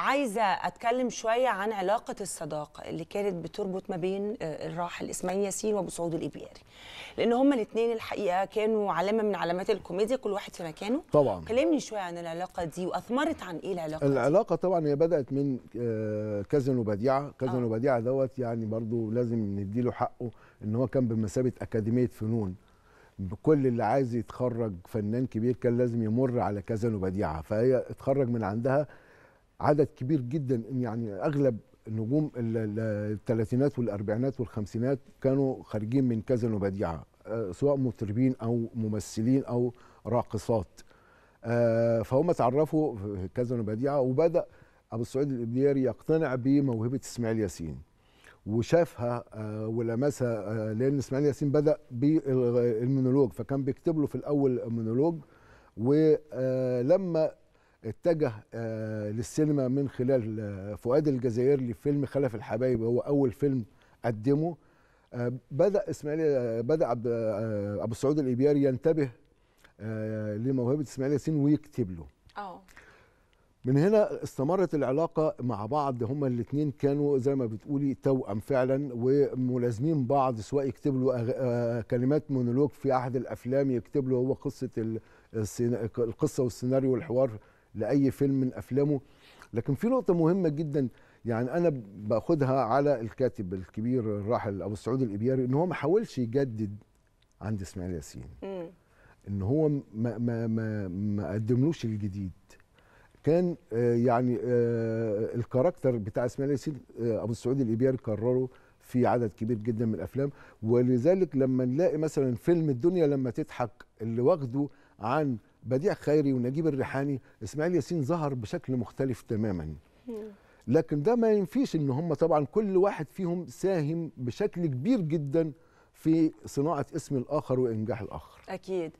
عايزه اتكلم شويه عن علاقه الصداقه اللي كانت بتربط ما بين آه، الراحل اسماعيل ياسين وابو سعود الابياري لان هما الاثنين الحقيقه كانوا علامه من علامات الكوميديا كل واحد في مكانه طبعا كلمني شويه عن العلاقه دي واثمرت عن ايه العلاقه العلاقه دي؟ طبعا هي بدات من آه، كازن وبديعه آه. كازن وبديعه دوت يعني برضو لازم نديله حقه ان هو كان بمثابه اكاديميه فنون بكل اللي عايز يتخرج فنان كبير كان لازم يمر على كازن وبديعه فهي اتخرج من عندها عدد كبير جدا يعني اغلب نجوم الثلاثينات والاربعينات والخمسينات كانوا خارجين من كذا وبديعه آه، سواء مطربين او ممثلين او راقصات آه، فهم اتعرفوا في كذا وبديعه وبدا ابو السعيد الابنياري يقتنع بموهبه اسماعيل ياسين وشافها آه، ولمسها لان اسماعيل ياسين بدا بالمونولوج فكان بيكتب له في الاول مونولوج ولما اتجه آه، للسينما من خلال آه، فؤاد الجزائري لفيلم خلف الحبايب هو اول فيلم قدمه آه، بدا اسماعيل بدا ابو السعود الايبياري ينتبه لموهبه اسماعيل ياسين ويكتب له اه من هنا استمرت العلاقه مع بعض هما الاثنين كانوا زي ما بتقولي توأم فعلا وملازمين بعض سواء يكتب له أغ... كلمات مونولوج في احد الافلام يكتب له هو قصه السين... القصه والسيناريو والحوار لاي فيلم من افلامه لكن في نقطه مهمه جدا يعني انا باخدها على الكاتب الكبير الراحل ابو سعود الابياري ان هو ما حاولش يجدد عند اسماعيل ياسين ان هو ما ما ما, ما قدملوش الجديد كان آه، يعني آه، الكاركتر بتاع اسماعيل ياسين آه، ابو سعود الابياري كرره في عدد كبير جدا من الافلام ولذلك لما نلاقي مثلا فيلم الدنيا لما تضحك اللي واخده عن بديع خيري ونجيب الريحاني اسماعيل ياسين ظهر بشكل مختلف تماما لكن ده ما ينفيش ان هم طبعا كل واحد فيهم ساهم بشكل كبير جدا في صناعه اسم الاخر وانجاح الاخر اكيد